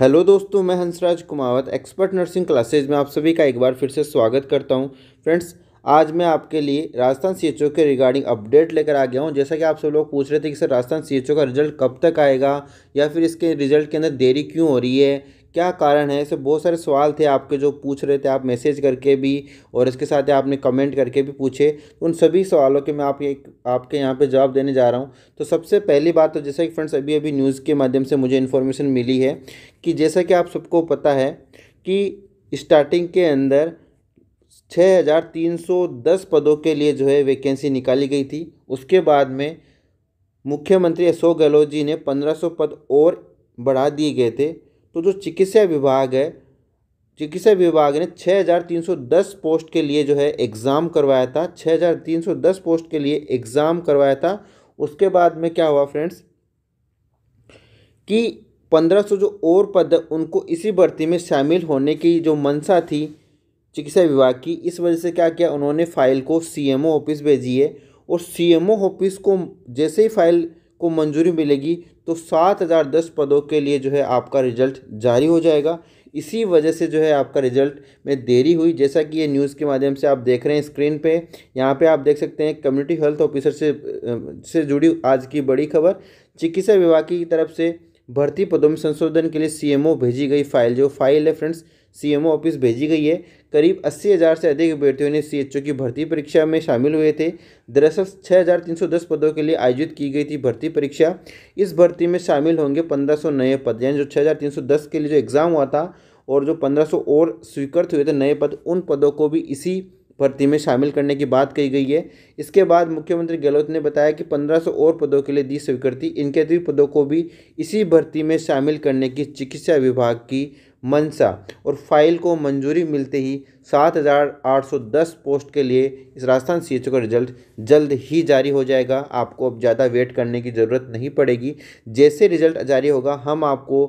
hello दोस्तों मैं Hansraj Kumawat expert nursing classes में आप सभी का एक बार फिर से स्वागत करता हूं फ्रेंड्स आज मैं आपके लिए राजस्थान सी के रिगार्डिंग अपडेट लेकर आ गया हूं जैसा कि आप सब लोग पूछ रहे थे कि सर राजस्थान सी का रिजल्ट कब तक आएगा या फिर इसके रिजल्ट के अंदर देरी क्यों हो रही है क्या कारण है ऐसे बहुत सारे सवाल थे आपके जो पूछ रहे थे आप मैसेज करके भी और इसके साथ आपने कमेंट करके भी पूछे उन सभी सवालों के मैं आपके एक आपके यहाँ पे जवाब देने जा रहा हूँ तो सबसे पहली बात तो जैसा कि फ्रेंड्स अभी अभी न्यूज़ के माध्यम से मुझे इन्फॉर्मेशन मिली है कि जैसा कि आप सबको पता है कि स्टार्टिंग के अंदर छः पदों के लिए जो है वैकेंसी निकाली गई थी उसके बाद में मुख्यमंत्री अशोक गहलोत जी ने पंद्रह पद और बढ़ा दिए गए थे तो जो चिकित्सा विभाग है चिकित्सा विभाग ने 6,310 पोस्ट के लिए जो है एग्ज़ाम करवाया था 6,310 पोस्ट के लिए एग्ज़ाम करवाया था उसके बाद में क्या हुआ फ्रेंड्स कि 1500 जो और पद उनको इसी भर्ती में शामिल होने की जो मंशा थी चिकित्सा विभाग की इस वजह से क्या किया उन्होंने फाइल को सीएमओ ऑफिस भेजी है और सीएमओ ऑफिस को जैसे ही फाइल को मंजूरी मिलेगी तो सात हज़ार दस पदों के लिए जो है आपका रिजल्ट जारी हो जाएगा इसी वजह से जो है आपका रिजल्ट में देरी हुई जैसा कि ये न्यूज़ के माध्यम से आप देख रहे हैं स्क्रीन पे यहाँ पे आप देख सकते हैं कम्युनिटी हेल्थ ऑफिसर से से जुड़ी आज की बड़ी खबर चिकित्सा विभाग की तरफ से भर्ती पदों में संशोधन के लिए सीएमओ भेजी गई फाइल जो फाइल है फ्रेंड्स सीएमओ ऑफिस भेजी गई है करीब अस्सी हज़ार से अधिक अभ्यर्थियों ने सीएचओ की भर्ती परीक्षा में शामिल हुए थे दरअसल छः हज़ार तीन सौ दस पदों के लिए आयोजित की गई थी भर्ती परीक्षा इस भर्ती में शामिल होंगे पंद्रह सौ नए पद यानी जो छः हज़ार तीन सौ दस के लिए जो एग्ज़ाम हुआ था और जो पंद्रह सौ और स्वीकृत हुए थे नए पद उन पदों को भी इसी भर्ती में शामिल करने की बात कही गई है इसके बाद मुख्यमंत्री गहलोत ने बताया कि 1500 और पदों के लिए दी स्वीकृति इनके अतिरिक्त पदों को भी इसी भर्ती में शामिल करने की चिकित्सा विभाग की मनसा और फाइल को मंजूरी मिलते ही 7,810 पोस्ट के लिए इस राजस्थान सी का रिजल्ट जल्द ही जारी हो जाएगा आपको अब ज़्यादा वेट करने की ज़रूरत नहीं पड़ेगी जैसे रिजल्ट जारी होगा हम आपको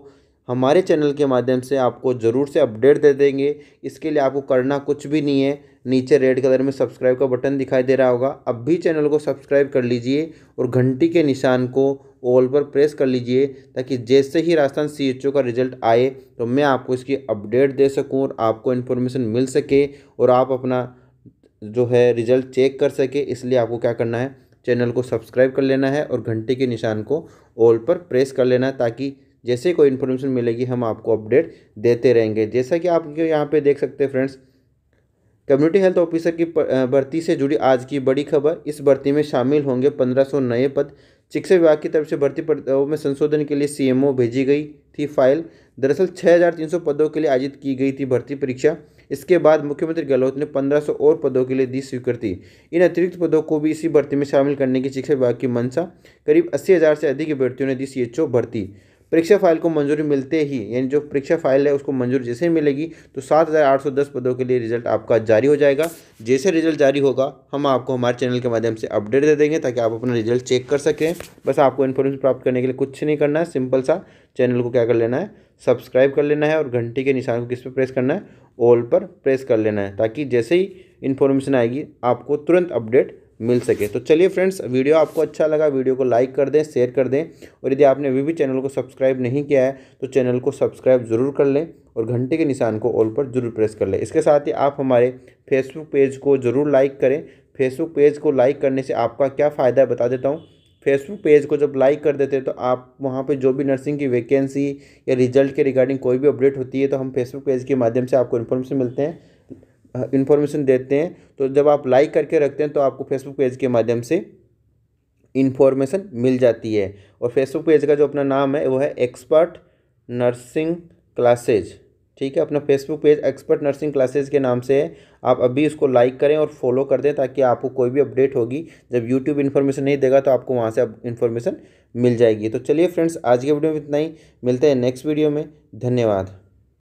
हमारे चैनल के माध्यम से आपको ज़रूर से अपडेट दे देंगे इसके लिए आपको करना कुछ भी नहीं है नीचे रेड कलर में सब्सक्राइब का बटन दिखाई दे रहा होगा अब भी चैनल को सब्सक्राइब कर लीजिए और घंटी के निशान को ऑल पर प्रेस कर लीजिए ताकि जैसे ही राजस्थान सी का रिजल्ट आए तो मैं आपको इसकी अपडेट दे सकूँ और आपको इन्फॉर्मेशन मिल सके और आप अपना जो है रिजल्ट चेक कर सके इसलिए आपको क्या करना है चैनल को सब्सक्राइब कर लेना है और घंटी के निशान को ऑल पर प्रेस कर लेना है ताकि जैसे कोई इन्फॉर्मेशन मिलेगी हम आपको अपडेट देते रहेंगे जैसा कि आप यहाँ पे देख सकते हैं फ्रेंड्स कम्युनिटी हेल्थ ऑफिसर की भर्ती से जुड़ी आज की बड़ी खबर इस भर्ती में शामिल होंगे पंद्रह सौ नए पद शिक्षा विभाग की तरफ से भर्ती पदों में संशोधन के लिए सीएमओ भेजी गई थी फाइल दरअसल 6,300 पदों के लिए आयोजित की गई थी भर्ती परीक्षा इसके बाद मुख्यमंत्री गहलोत ने 1500 और पदों के लिए दी स्वीकृति इन अतिरिक्त पदों को भी इसी भर्ती में शामिल करने की शिक्षा विभाग की मंशा करीब अस्सी हज़ार से अधिक अभ्यर्थियों ने दी सी भर्ती परीक्षा फाइल को मंजूरी मिलते ही यानी जो परीक्षा फाइल है उसको मंजूरी जैसे ही मिलेगी तो सात हज़ार आठ सौ दस पदों के लिए रिजल्ट आपका जारी हो जाएगा जैसे रिजल्ट जारी होगा हम आपको हमारे चैनल के माध्यम से अपडेट दे देंगे ताकि आप अपना रिजल्ट चेक कर सकें बस आपको इन्फॉर्मेशन प्राप्त करने के लिए कुछ नहीं करना है सिंपल सा चैनल को क्या कर लेना है सब्सक्राइब कर लेना है और घंटी के निशान को किस पर प्रेस करना है ऑल पर प्रेस कर लेना है ताकि जैसे ही इन्फॉर्मेशन आएगी आपको तुरंत अपडेट मिल सके तो चलिए फ्रेंड्स वीडियो आपको अच्छा लगा वीडियो को लाइक कर दें शेयर कर दें और यदि आपने अभी भी चैनल को सब्सक्राइब नहीं किया है तो चैनल को सब्सक्राइब ज़रूर कर लें और घंटे के निशान को ऑल पर ज़रूर प्रेस कर लें इसके साथ ही आप हमारे फेसबुक पेज को ज़रूर लाइक करें फेसबुक पेज को लाइक करने से आपका क्या फ़ायदा है बता देता हूँ फेसबुक पेज को जब लाइक कर देते हैं तो आप वहाँ पे जो भी नर्सिंग की वैकेंसी या रिजल्ट के रिगार्डिंग कोई भी अपडेट होती है तो हम फेसबुक पेज के माध्यम से आपको इन्फॉर्मेशन मिलते हैं इन्फॉर्मेशन देते हैं तो जब आप लाइक करके रखते हैं तो आपको फेसबुक पेज के माध्यम से इन्फॉर्मेशन मिल जाती है और फेसबुक पेज का जो अपना नाम है वो है एक्सपर्ट नर्सिंग क्लासेज ठीक है अपना Facebook page expert nursing classes के नाम से है आप अभी इसको लाइक करें और फॉलो कर दें ताकि आपको कोई भी अपडेट होगी जब यूट्यूब इन्फॉर्मेशन नहीं देगा तो आपको वहाँ से अब इन्फॉर्मेशन मिल जाएगी तो चलिए फ्रेंड्स आज के वीडियो में इतना ही मिलते हैं नेक्स्ट वीडियो में धन्यवाद